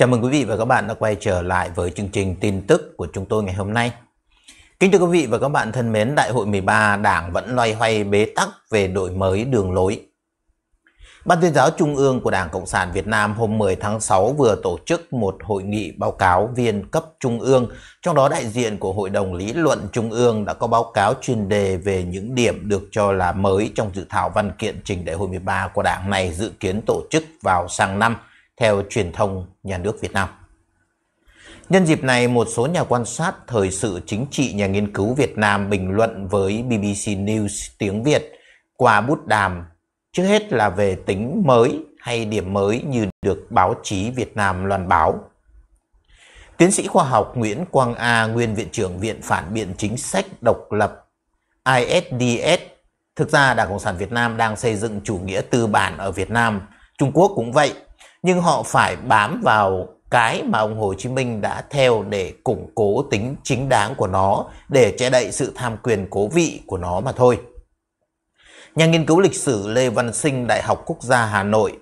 Chào mừng quý vị và các bạn đã quay trở lại với chương trình tin tức của chúng tôi ngày hôm nay. Kính thưa quý vị và các bạn thân mến, Đại hội 13 Đảng vẫn loay hoay bế tắc về đổi mới đường lối. Ban tuyên giáo Trung ương của Đảng Cộng sản Việt Nam hôm 10 tháng 6 vừa tổ chức một hội nghị báo cáo viên cấp Trung ương, trong đó đại diện của Hội đồng Lý luận Trung ương đã có báo cáo chuyên đề về những điểm được cho là mới trong dự thảo văn kiện trình Đại hội 13 của Đảng này dự kiến tổ chức vào sang năm – theo truyền thông nhà nước Việt Nam. Nhân dịp này, một số nhà quan sát thời sự chính trị nhà nghiên cứu Việt Nam bình luận với BBC News tiếng Việt qua bút đàm, trước hết là về tính mới hay điểm mới như được báo chí Việt Nam loan báo. Tiến sĩ khoa học Nguyễn Quang A, nguyên Viện trưởng Viện Phản biện Chính sách Độc lập ISDS, thực ra Đảng Cộng sản Việt Nam đang xây dựng chủ nghĩa tư bản ở Việt Nam, Trung Quốc cũng vậy, nhưng họ phải bám vào cái mà ông Hồ Chí Minh đã theo để củng cố tính chính đáng của nó, để che đậy sự tham quyền cố vị của nó mà thôi. Nhà nghiên cứu lịch sử Lê Văn Sinh Đại học Quốc gia Hà Nội,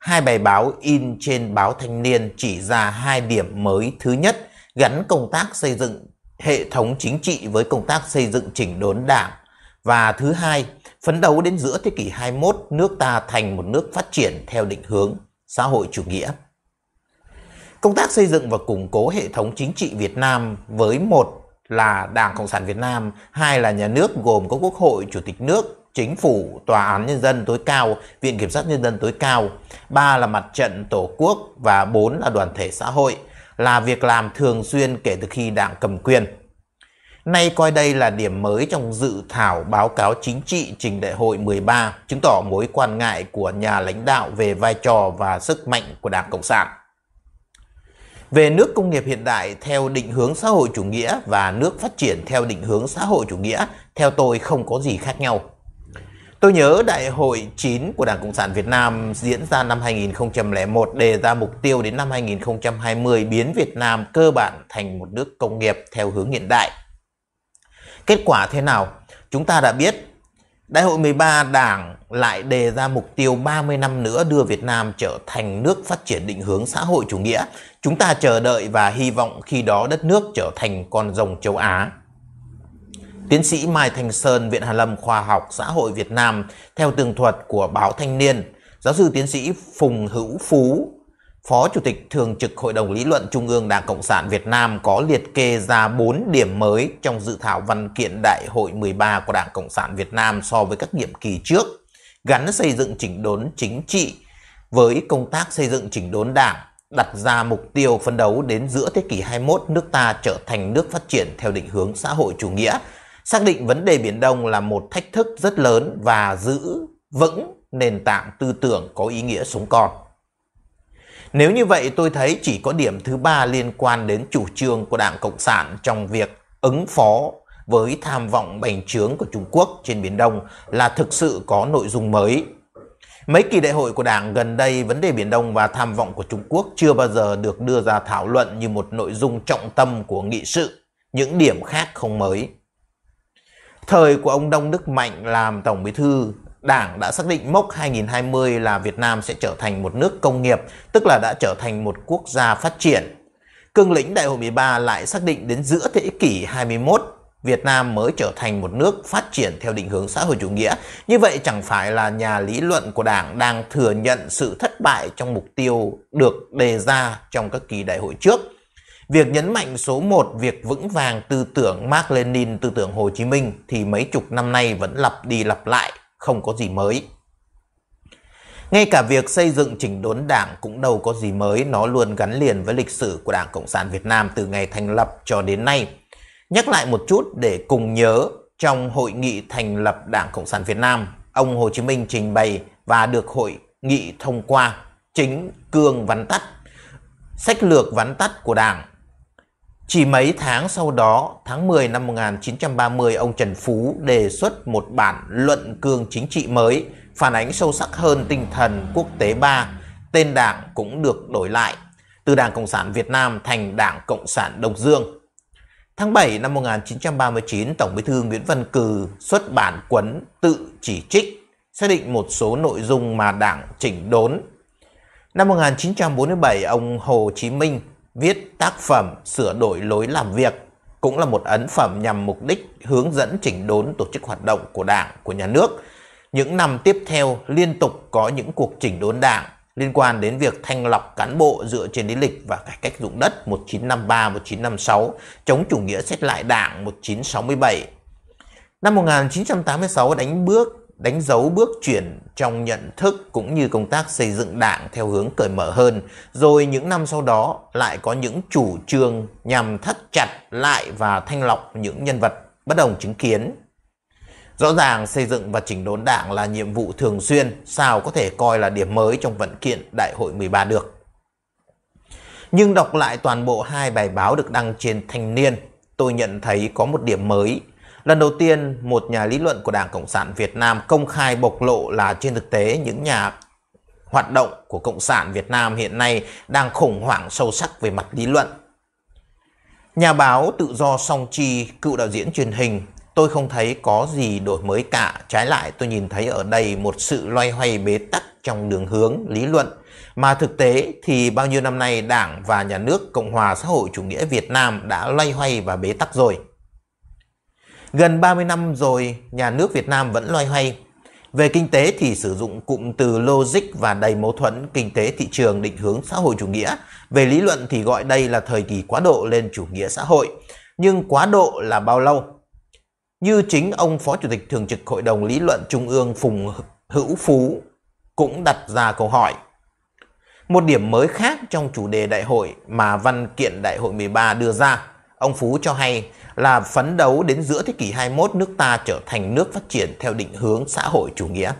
hai bài báo in trên báo Thanh niên chỉ ra hai điểm mới. Thứ nhất, gắn công tác xây dựng hệ thống chính trị với công tác xây dựng chỉnh đốn đảng. Và thứ hai, phấn đấu đến giữa thế kỷ 21, nước ta thành một nước phát triển theo định hướng xã hội chủ nghĩa. Công tác xây dựng và củng cố hệ thống chính trị Việt Nam với một là Đảng Cộng sản Việt Nam, hai là nhà nước gồm có Quốc hội, Chủ tịch nước, Chính phủ, Tòa án Nhân dân tối cao, Viện Kiểm sát Nhân dân tối cao, ba là mặt trận Tổ quốc và bốn là đoàn thể xã hội, là việc làm thường xuyên kể từ khi Đảng cầm quyền nay coi đây là điểm mới trong dự thảo báo cáo chính trị trình đại hội 13, chứng tỏ mối quan ngại của nhà lãnh đạo về vai trò và sức mạnh của Đảng Cộng sản. Về nước công nghiệp hiện đại theo định hướng xã hội chủ nghĩa và nước phát triển theo định hướng xã hội chủ nghĩa, theo tôi không có gì khác nhau. Tôi nhớ Đại hội 9 của Đảng Cộng sản Việt Nam diễn ra năm 2001 đề ra mục tiêu đến năm 2020 biến Việt Nam cơ bản thành một nước công nghiệp theo hướng hiện đại. Kết quả thế nào? Chúng ta đã biết Đại hội 13 Đảng lại đề ra mục tiêu 30 năm nữa đưa Việt Nam trở thành nước phát triển định hướng xã hội chủ nghĩa. Chúng ta chờ đợi và hy vọng khi đó đất nước trở thành con rồng châu Á. Tiến sĩ Mai Thành Sơn, Viện Hàn Lâm Khoa học Xã hội Việt Nam, theo tường thuật của báo Thanh niên, giáo sư tiến sĩ Phùng Hữu Phú, Phó Chủ tịch Thường trực Hội đồng Lý luận Trung ương Đảng Cộng sản Việt Nam có liệt kê ra 4 điểm mới trong dự thảo văn kiện Đại hội 13 của Đảng Cộng sản Việt Nam so với các nhiệm kỳ trước, gắn xây dựng chỉnh đốn chính trị với công tác xây dựng chỉnh đốn đảng, đặt ra mục tiêu phấn đấu đến giữa thế kỷ 21 nước ta trở thành nước phát triển theo định hướng xã hội chủ nghĩa, xác định vấn đề Biển Đông là một thách thức rất lớn và giữ vững nền tảng tư tưởng có ý nghĩa sống còn. Nếu như vậy tôi thấy chỉ có điểm thứ ba liên quan đến chủ trương của Đảng Cộng sản trong việc ứng phó với tham vọng bành trướng của Trung Quốc trên Biển Đông là thực sự có nội dung mới. Mấy kỳ đại hội của Đảng gần đây, vấn đề Biển Đông và tham vọng của Trung Quốc chưa bao giờ được đưa ra thảo luận như một nội dung trọng tâm của nghị sự, những điểm khác không mới. Thời của ông Đông Đức Mạnh làm Tổng Bí Thư Đảng đã xác định mốc 2020 là Việt Nam sẽ trở thành một nước công nghiệp, tức là đã trở thành một quốc gia phát triển. Cương lĩnh Đại hội 13 lại xác định đến giữa thế kỷ 21, Việt Nam mới trở thành một nước phát triển theo định hướng xã hội chủ nghĩa. Như vậy chẳng phải là nhà lý luận của Đảng đang thừa nhận sự thất bại trong mục tiêu được đề ra trong các kỳ đại hội trước. Việc nhấn mạnh số 1 việc vững vàng tư tưởng Mark Lenin, tư tưởng Hồ Chí Minh thì mấy chục năm nay vẫn lặp đi lặp lại không có gì mới. Ngay cả việc xây dựng chỉnh đốn đảng cũng đâu có gì mới, nó luôn gắn liền với lịch sử của Đảng Cộng sản Việt Nam từ ngày thành lập cho đến nay. Nhắc lại một chút để cùng nhớ, trong hội nghị thành lập Đảng Cộng sản Việt Nam, ông Hồ Chí Minh trình bày và được hội nghị thông qua chính cương vắn tắt, sách lược vắn tắt của Đảng chỉ mấy tháng sau đó, tháng 10 năm 1930, ông Trần Phú đề xuất một bản luận cương chính trị mới phản ánh sâu sắc hơn tinh thần quốc tế ba. Tên đảng cũng được đổi lại, từ Đảng Cộng sản Việt Nam thành Đảng Cộng sản Đông Dương. Tháng 7 năm 1939, Tổng bí thư Nguyễn Văn Cừ xuất bản quấn tự chỉ trích, xác định một số nội dung mà đảng chỉnh đốn. Năm 1947, ông Hồ Chí Minh viết tác phẩm sửa đổi lối làm việc, cũng là một ấn phẩm nhằm mục đích hướng dẫn chỉnh đốn tổ chức hoạt động của Đảng, của nhà nước. Những năm tiếp theo liên tục có những cuộc chỉnh đốn Đảng liên quan đến việc thanh lọc cán bộ dựa trên lý lịch và cải cách dụng đất 1953-1956, chống chủ nghĩa xét lại Đảng 1967. Năm 1986 đánh bước đánh dấu bước chuyển trong nhận thức cũng như công tác xây dựng đảng theo hướng cởi mở hơn, rồi những năm sau đó lại có những chủ trương nhằm thắt chặt lại và thanh lọc những nhân vật bất đồng chứng kiến. Rõ ràng xây dựng và chỉnh đốn đảng là nhiệm vụ thường xuyên, sao có thể coi là điểm mới trong vận kiện Đại hội 13 được. Nhưng đọc lại toàn bộ hai bài báo được đăng trên Thanh Niên, tôi nhận thấy có một điểm mới Lần đầu tiên, một nhà lý luận của Đảng Cộng sản Việt Nam công khai bộc lộ là trên thực tế những nhà hoạt động của Cộng sản Việt Nam hiện nay đang khủng hoảng sâu sắc về mặt lý luận. Nhà báo tự do Song Chi, cựu đạo diễn truyền hình, tôi không thấy có gì đổi mới cả. Trái lại tôi nhìn thấy ở đây một sự loay hoay bế tắc trong đường hướng lý luận. Mà thực tế thì bao nhiêu năm nay Đảng và Nhà nước Cộng hòa xã hội chủ nghĩa Việt Nam đã loay hoay và bế tắc rồi. Gần 30 năm rồi, nhà nước Việt Nam vẫn loay hoay. Về kinh tế thì sử dụng cụm từ logic và đầy mâu thuẫn kinh tế thị trường định hướng xã hội chủ nghĩa. Về lý luận thì gọi đây là thời kỳ quá độ lên chủ nghĩa xã hội. Nhưng quá độ là bao lâu? Như chính ông Phó Chủ tịch Thường trực Hội đồng Lý luận Trung ương Phùng Hữu Phú cũng đặt ra câu hỏi. Một điểm mới khác trong chủ đề đại hội mà văn kiện đại hội 13 đưa ra Ông Phú cho hay là phấn đấu đến giữa thế kỷ 21 nước ta trở thành nước phát triển theo định hướng xã hội chủ nghĩa.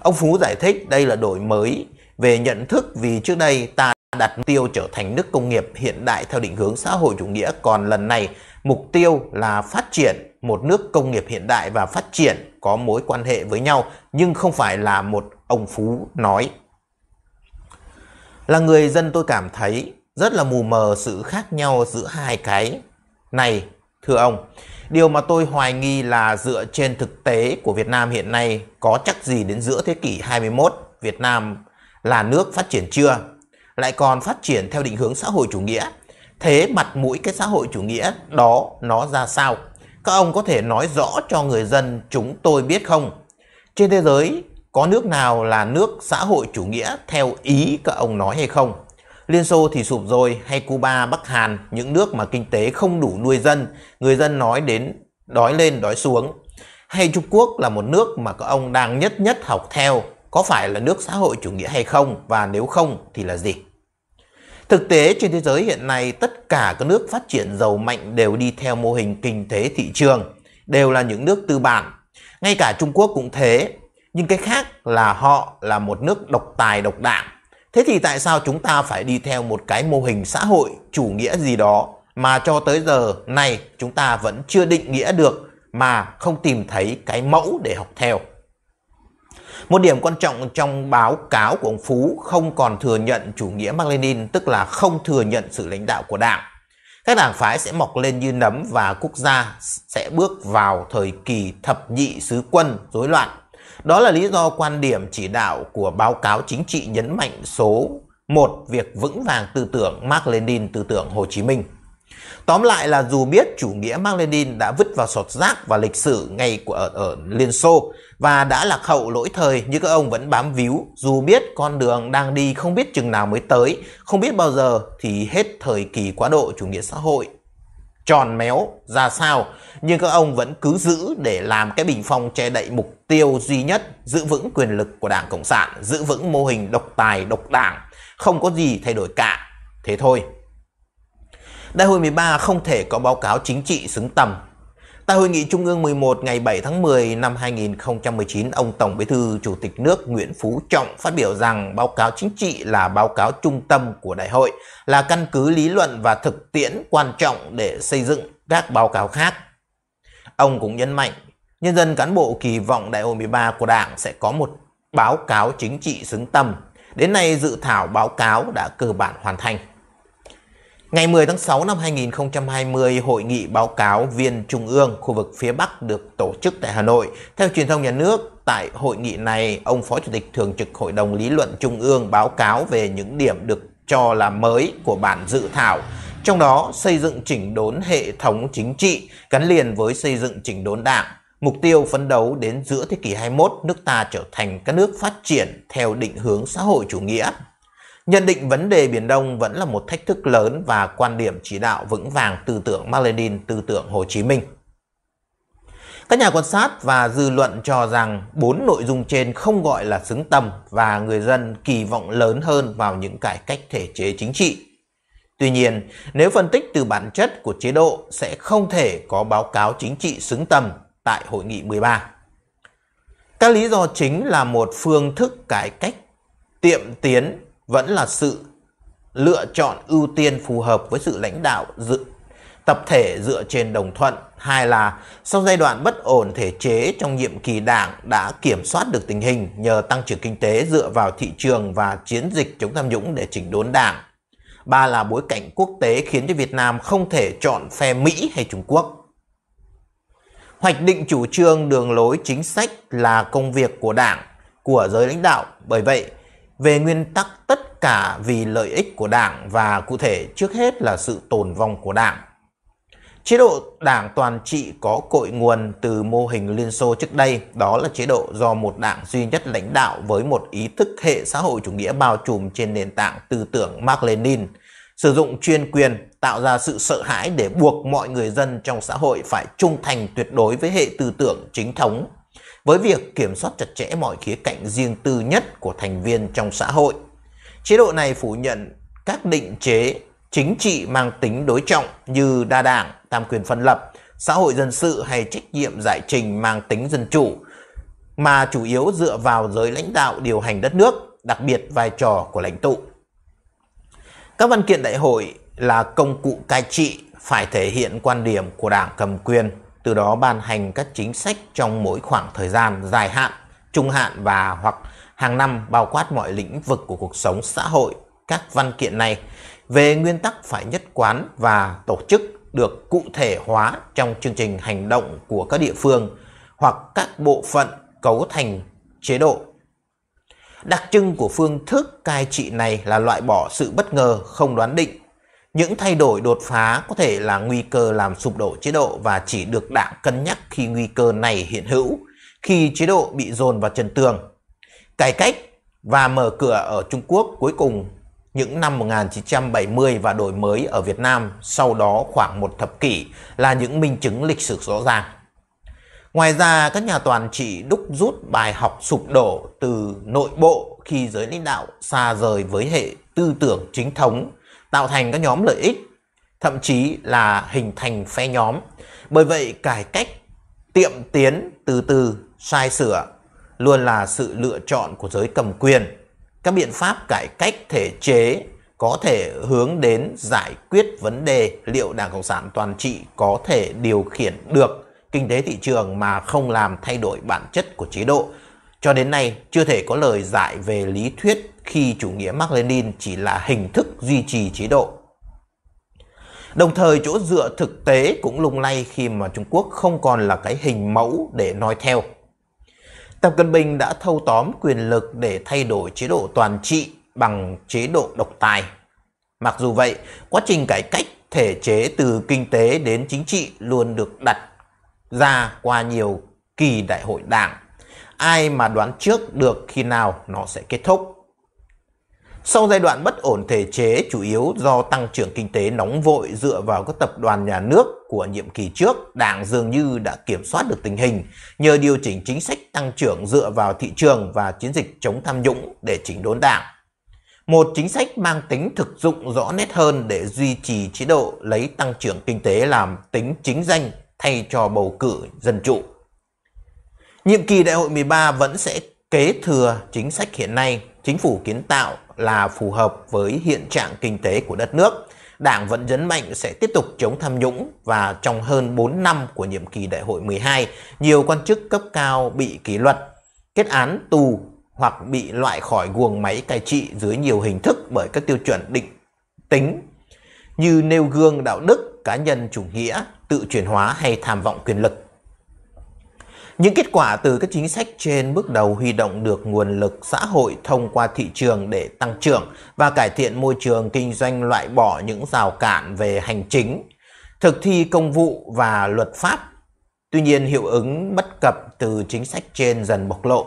Ông Phú giải thích đây là đổi mới về nhận thức vì trước đây ta đặt mục tiêu trở thành nước công nghiệp hiện đại theo định hướng xã hội chủ nghĩa còn lần này mục tiêu là phát triển một nước công nghiệp hiện đại và phát triển có mối quan hệ với nhau nhưng không phải là một ông Phú nói. Là người dân tôi cảm thấy rất là mù mờ sự khác nhau giữa hai cái này thưa ông. Điều mà tôi hoài nghi là dựa trên thực tế của Việt Nam hiện nay có chắc gì đến giữa thế kỷ 21 Việt Nam là nước phát triển chưa? Lại còn phát triển theo định hướng xã hội chủ nghĩa. Thế mặt mũi cái xã hội chủ nghĩa đó nó ra sao? Các ông có thể nói rõ cho người dân chúng tôi biết không? Trên thế giới có nước nào là nước xã hội chủ nghĩa theo ý các ông nói hay không? Liên Xô thì sụp rồi hay Cuba, Bắc Hàn, những nước mà kinh tế không đủ nuôi dân, người dân nói đến đói lên đói xuống. Hay Trung Quốc là một nước mà các ông đang nhất nhất học theo, có phải là nước xã hội chủ nghĩa hay không và nếu không thì là gì? Thực tế trên thế giới hiện nay tất cả các nước phát triển giàu mạnh đều đi theo mô hình kinh tế thị trường, đều là những nước tư bản. Ngay cả Trung Quốc cũng thế, nhưng cái khác là họ là một nước độc tài độc đảng Thế thì tại sao chúng ta phải đi theo một cái mô hình xã hội chủ nghĩa gì đó mà cho tới giờ này chúng ta vẫn chưa định nghĩa được mà không tìm thấy cái mẫu để học theo. Một điểm quan trọng trong báo cáo của ông Phú không còn thừa nhận chủ nghĩa Mác Lenin tức là không thừa nhận sự lãnh đạo của đảng. Các đảng phái sẽ mọc lên như nấm và quốc gia sẽ bước vào thời kỳ thập nhị sứ quân rối loạn đó là lý do quan điểm chỉ đạo của báo cáo chính trị nhấn mạnh số 1 việc vững vàng tư tưởng Mark Lenin, tư tưởng Hồ Chí Minh. Tóm lại là dù biết chủ nghĩa Mark Lenin đã vứt vào sọt rác và lịch sử ngay của ở, ở Liên Xô và đã lạc hậu lỗi thời nhưng các ông vẫn bám víu, dù biết con đường đang đi không biết chừng nào mới tới, không biết bao giờ thì hết thời kỳ quá độ chủ nghĩa xã hội tròn méo ra sao nhưng các ông vẫn cứ giữ để làm cái bình phong che đậy mục tiêu duy nhất giữ vững quyền lực của Đảng Cộng sản, giữ vững mô hình độc tài độc đảng, không có gì thay đổi cả. Thế thôi. Đại hội 13 không thể có báo cáo chính trị xứng tầm Tại hội nghị Trung ương 11 ngày 7 tháng 10 năm 2019, ông Tổng Bí thư Chủ tịch nước Nguyễn Phú Trọng phát biểu rằng báo cáo chính trị là báo cáo trung tâm của đại hội, là căn cứ lý luận và thực tiễn quan trọng để xây dựng các báo cáo khác. Ông cũng nhấn mạnh, nhân dân cán bộ kỳ vọng đại hội 13 của Đảng sẽ có một báo cáo chính trị xứng tầm. Đến nay dự thảo báo cáo đã cơ bản hoàn thành. Ngày 10 tháng 6 năm 2020, Hội nghị báo cáo viên Trung ương khu vực phía Bắc được tổ chức tại Hà Nội. Theo truyền thông nhà nước, tại hội nghị này, ông Phó Chủ tịch Thường trực Hội đồng Lý luận Trung ương báo cáo về những điểm được cho là mới của bản dự thảo trong đó xây dựng chỉnh đốn hệ thống chính trị gắn liền với xây dựng chỉnh đốn đảng. Mục tiêu phấn đấu đến giữa thế kỷ 21, nước ta trở thành các nước phát triển theo định hướng xã hội chủ nghĩa. Nhận định vấn đề Biển Đông vẫn là một thách thức lớn và quan điểm chỉ đạo vững vàng tư tưởng Mác Lênin, tư tưởng Hồ Chí Minh. Các nhà quan sát và dư luận cho rằng bốn nội dung trên không gọi là xứng tầm và người dân kỳ vọng lớn hơn vào những cải cách thể chế chính trị. Tuy nhiên, nếu phân tích từ bản chất của chế độ sẽ không thể có báo cáo chính trị xứng tầm tại Hội nghị 13. Các lý do chính là một phương thức cải cách tiệm tiến vẫn là sự lựa chọn ưu tiên phù hợp với sự lãnh đạo dự tập thể dựa trên đồng thuận. Hai là sau giai đoạn bất ổn thể chế trong nhiệm kỳ đảng đã kiểm soát được tình hình nhờ tăng trưởng kinh tế dựa vào thị trường và chiến dịch chống tham nhũng để chỉnh đốn đảng. Ba là bối cảnh quốc tế khiến cho Việt Nam không thể chọn phe Mỹ hay Trung Quốc. Hoạch định chủ trương đường lối chính sách là công việc của đảng, của giới lãnh đạo. Bởi vậy, về nguyên tắc tất cả vì lợi ích của đảng và cụ thể trước hết là sự tồn vong của đảng. Chế độ đảng toàn trị có cội nguồn từ mô hình Liên Xô trước đây, đó là chế độ do một đảng duy nhất lãnh đạo với một ý thức hệ xã hội chủ nghĩa bao trùm trên nền tảng tư tưởng Mark Lenin, sử dụng chuyên quyền tạo ra sự sợ hãi để buộc mọi người dân trong xã hội phải trung thành tuyệt đối với hệ tư tưởng chính thống với việc kiểm soát chặt chẽ mọi khía cạnh riêng tư nhất của thành viên trong xã hội. Chế độ này phủ nhận các định chế chính trị mang tính đối trọng như đa đảng, tam quyền phân lập, xã hội dân sự hay trách nhiệm giải trình mang tính dân chủ, mà chủ yếu dựa vào giới lãnh đạo điều hành đất nước, đặc biệt vai trò của lãnh tụ. Các văn kiện đại hội là công cụ cai trị phải thể hiện quan điểm của đảng cầm quyền từ đó ban hành các chính sách trong mỗi khoảng thời gian dài hạn, trung hạn và hoặc hàng năm bao quát mọi lĩnh vực của cuộc sống xã hội. Các văn kiện này về nguyên tắc phải nhất quán và tổ chức được cụ thể hóa trong chương trình hành động của các địa phương hoặc các bộ phận cấu thành chế độ. Đặc trưng của phương thức cai trị này là loại bỏ sự bất ngờ, không đoán định, những thay đổi đột phá có thể là nguy cơ làm sụp đổ chế độ và chỉ được đảng cân nhắc khi nguy cơ này hiện hữu, khi chế độ bị dồn vào trần tường. Cải cách và mở cửa ở Trung Quốc cuối cùng những năm 1970 và đổi mới ở Việt Nam sau đó khoảng một thập kỷ là những minh chứng lịch sử rõ ràng. Ngoài ra, các nhà toàn trị đúc rút bài học sụp đổ từ nội bộ khi giới lãnh đạo xa rời với hệ tư tưởng chính thống tạo thành các nhóm lợi ích, thậm chí là hình thành phe nhóm. Bởi vậy, cải cách tiệm tiến từ từ sai sửa luôn là sự lựa chọn của giới cầm quyền. Các biện pháp cải cách thể chế có thể hướng đến giải quyết vấn đề liệu Đảng Cộng sản toàn trị có thể điều khiển được kinh tế thị trường mà không làm thay đổi bản chất của chế độ. Cho đến nay chưa thể có lời giải về lý thuyết khi chủ nghĩa Mark Lenin chỉ là hình thức duy trì chế độ. Đồng thời chỗ dựa thực tế cũng lung lay khi mà Trung Quốc không còn là cái hình mẫu để noi theo. Tập Cận Bình đã thâu tóm quyền lực để thay đổi chế độ toàn trị bằng chế độ độc tài. Mặc dù vậy, quá trình cải cách thể chế từ kinh tế đến chính trị luôn được đặt ra qua nhiều kỳ đại hội đảng. Ai mà đoán trước được khi nào nó sẽ kết thúc sau giai đoạn bất ổn thể chế chủ yếu do tăng trưởng kinh tế nóng vội dựa vào các tập đoàn nhà nước của nhiệm kỳ trước, Đảng dường như đã kiểm soát được tình hình nhờ điều chỉnh chính sách tăng trưởng dựa vào thị trường và chiến dịch chống tham nhũng để chỉnh đốn Đảng. Một chính sách mang tính thực dụng rõ nét hơn để duy trì chế độ lấy tăng trưởng kinh tế làm tính chính danh thay cho bầu cử dân chủ. Nhiệm kỳ đại hội 13 vẫn sẽ kế thừa chính sách hiện nay, chính phủ kiến tạo là phù hợp với hiện trạng kinh tế của đất nước. Đảng vẫn nhấn mạnh sẽ tiếp tục chống tham nhũng và trong hơn 4 năm của nhiệm kỳ đại hội 12, nhiều quan chức cấp cao bị kỷ luật, kết án tù hoặc bị loại khỏi guồng máy cai trị dưới nhiều hình thức bởi các tiêu chuẩn định tính như nêu gương đạo đức, cá nhân chủ nghĩa, tự chuyển hóa hay tham vọng quyền lực. Những kết quả từ các chính sách trên bước đầu huy động được nguồn lực xã hội thông qua thị trường để tăng trưởng và cải thiện môi trường kinh doanh loại bỏ những rào cản về hành chính, thực thi công vụ và luật pháp. Tuy nhiên, hiệu ứng bất cập từ chính sách trên dần bộc lộ.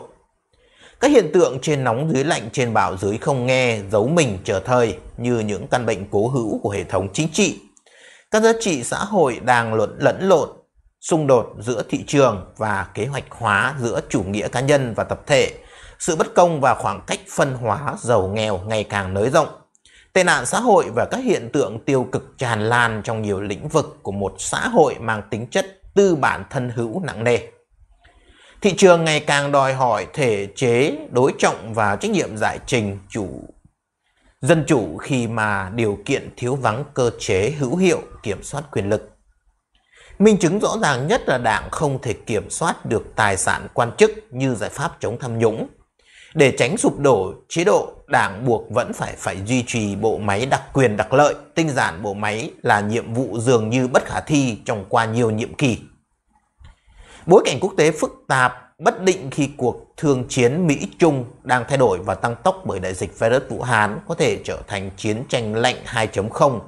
Các hiện tượng trên nóng dưới lạnh trên bão dưới không nghe, giấu mình chờ thời như những căn bệnh cố hữu của hệ thống chính trị. Các giá trị xã hội đang luận lẫn lộn xung đột giữa thị trường và kế hoạch hóa giữa chủ nghĩa cá nhân và tập thể, sự bất công và khoảng cách phân hóa giàu nghèo ngày càng nới rộng, tệ nạn xã hội và các hiện tượng tiêu cực tràn lan trong nhiều lĩnh vực của một xã hội mang tính chất tư bản thân hữu nặng nề. Thị trường ngày càng đòi hỏi thể chế đối trọng và trách nhiệm giải trình chủ dân chủ khi mà điều kiện thiếu vắng cơ chế hữu hiệu kiểm soát quyền lực Minh chứng rõ ràng nhất là đảng không thể kiểm soát được tài sản quan chức như giải pháp chống tham nhũng. Để tránh sụp đổ chế độ, đảng buộc vẫn phải phải duy trì bộ máy đặc quyền đặc lợi, tinh giản bộ máy là nhiệm vụ dường như bất khả thi trong qua nhiều nhiệm kỳ. Bối cảnh quốc tế phức tạp, bất định khi cuộc thương chiến Mỹ-Trung đang thay đổi và tăng tốc bởi đại dịch virus Vũ Hán có thể trở thành chiến tranh lạnh 2.0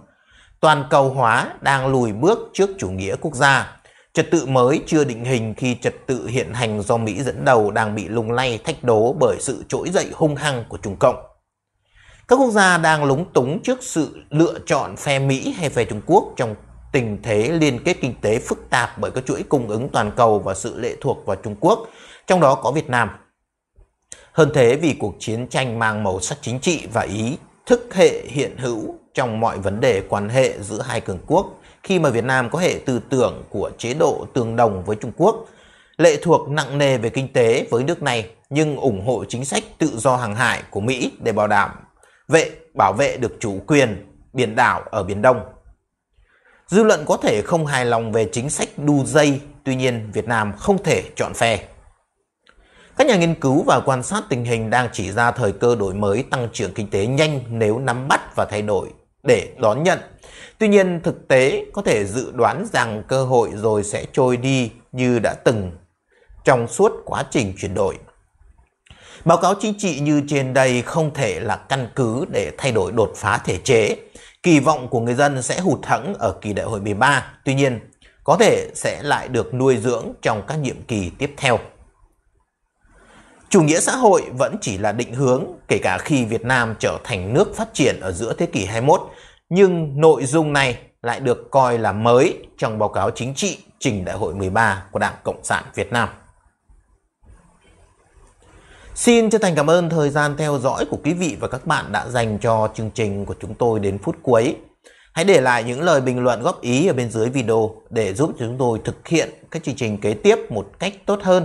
toàn cầu hóa đang lùi bước trước chủ nghĩa quốc gia. Trật tự mới chưa định hình khi trật tự hiện hành do Mỹ dẫn đầu đang bị lung lay thách đố bởi sự trỗi dậy hung hăng của Trung Cộng. Các quốc gia đang lúng túng trước sự lựa chọn phe Mỹ hay phe Trung Quốc trong tình thế liên kết kinh tế phức tạp bởi các chuỗi cung ứng toàn cầu và sự lệ thuộc vào Trung Quốc, trong đó có Việt Nam. Hơn thế vì cuộc chiến tranh mang màu sắc chính trị và ý thức hệ hiện hữu trong mọi vấn đề quan hệ giữa hai cường quốc khi mà Việt Nam có hệ tư tưởng của chế độ tương đồng với Trung Quốc, lệ thuộc nặng nề về kinh tế với nước này nhưng ủng hộ chính sách tự do hàng hải của Mỹ để bảo đảm vệ bảo vệ được chủ quyền biển đảo ở Biển Đông. Dư luận có thể không hài lòng về chính sách đu dây, tuy nhiên Việt Nam không thể chọn phe. Các nhà nghiên cứu và quan sát tình hình đang chỉ ra thời cơ đổi mới tăng trưởng kinh tế nhanh nếu nắm bắt và thay đổi để đón nhận. Tuy nhiên thực tế có thể dự đoán rằng cơ hội rồi sẽ trôi đi như đã từng trong suốt quá trình chuyển đổi. Báo cáo chính trị như trên đây không thể là căn cứ để thay đổi đột phá thể chế. Kỳ vọng của người dân sẽ hụt hẫng ở kỳ đại hội 13, tuy nhiên có thể sẽ lại được nuôi dưỡng trong các nhiệm kỳ tiếp theo. Chủ nghĩa xã hội vẫn chỉ là định hướng kể cả khi Việt Nam trở thành nước phát triển ở giữa thế kỷ 21, nhưng nội dung này lại được coi là mới trong báo cáo chính trị trình đại hội 13 của Đảng Cộng sản Việt Nam. Xin chân thành cảm ơn thời gian theo dõi của quý vị và các bạn đã dành cho chương trình của chúng tôi đến phút cuối. Hãy để lại những lời bình luận góp ý ở bên dưới video để giúp chúng tôi thực hiện các chương trình kế tiếp một cách tốt hơn.